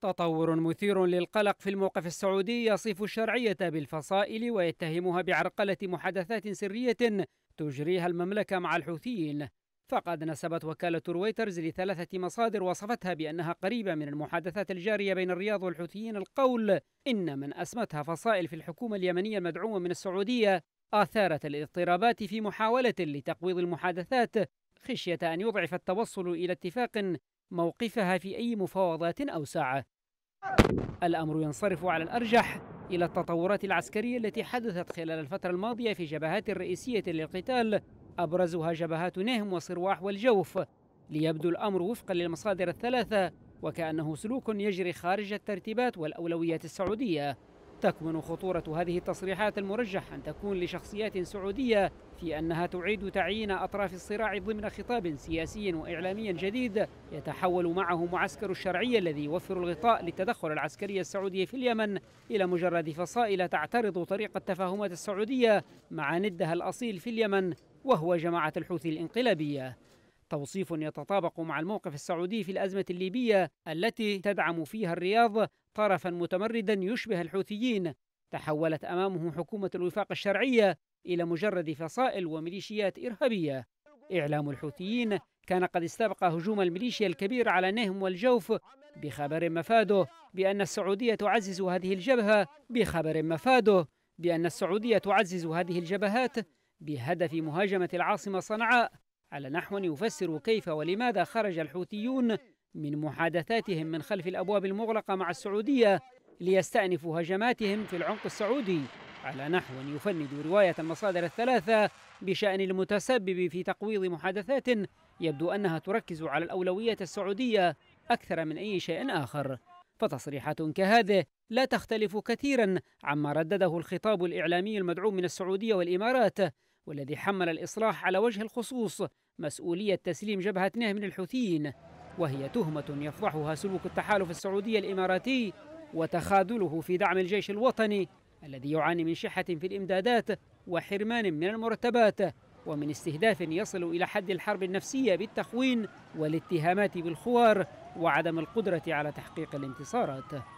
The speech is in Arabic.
تطور مثير للقلق في الموقف السعودي يصف الشرعية بالفصائل ويتهمها بعرقلة محادثات سرية تجريها المملكة مع الحوثيين فقد نسبت وكالة رويترز لثلاثة مصادر وصفتها بأنها قريبة من المحادثات الجارية بين الرياض والحوثيين القول إن من أسمتها فصائل في الحكومة اليمنية المدعومة من السعودية آثارت الاضطرابات في محاولة لتقويض المحادثات خشية أن يضعف التوصل إلى اتفاق موقفها في أي مفاوضات أوسع الأمر ينصرف على الأرجح إلى التطورات العسكرية التي حدثت خلال الفترة الماضية في جبهات رئيسية للقتال أبرزها جبهات نهم وصرواح والجوف ليبدو الأمر وفقا للمصادر الثلاثة وكأنه سلوك يجري خارج الترتيبات والأولويات السعودية تكمن خطورة هذه التصريحات المرجح أن تكون لشخصيات سعودية في أنها تعيد تعيين أطراف الصراع ضمن خطاب سياسي وإعلامي جديد يتحول معه معسكر الشرعية الذي يوفر الغطاء للتدخل العسكري السعودي في اليمن إلى مجرد فصائل تعترض طريق التفاهمات السعودية مع ندها الأصيل في اليمن وهو جماعة الحوثي الإنقلابية توصيف يتطابق مع الموقف السعودي في الأزمة الليبية التي تدعم فيها الرياض طرفا متمردا يشبه الحوثيين تحولت امامه حكومه الوفاق الشرعيه الى مجرد فصائل وميليشيات ارهابيه اعلام الحوثيين كان قد استبقى هجوم الميليشيا الكبير على نهم والجوف بخبر مفاده بان السعوديه تعزز هذه الجبهه بخبر مفاده بان السعوديه تعزز هذه الجبهات بهدف مهاجمه العاصمه صنعاء على نحو يفسر كيف ولماذا خرج الحوثيون من محادثاتهم من خلف الأبواب المغلقة مع السعودية ليستأنفوا هجماتهم في العمق السعودي على نحو يفند رواية المصادر الثلاثة بشأن المتسبب في تقويض محادثات يبدو أنها تركز على الأولوية السعودية أكثر من أي شيء آخر فتصريحات كهذه لا تختلف كثيرا عما ردده الخطاب الإعلامي المدعوم من السعودية والإمارات والذي حمل الإصلاح على وجه الخصوص مسؤولية تسليم جبهة نهم للحوثيين وهي تهمة يفضحها سلوك التحالف السعودي الإماراتي وتخاذله في دعم الجيش الوطني الذي يعاني من شحة في الإمدادات وحرمان من المرتبات ومن استهداف يصل إلى حد الحرب النفسية بالتخوين والاتهامات بالخوار وعدم القدرة على تحقيق الانتصارات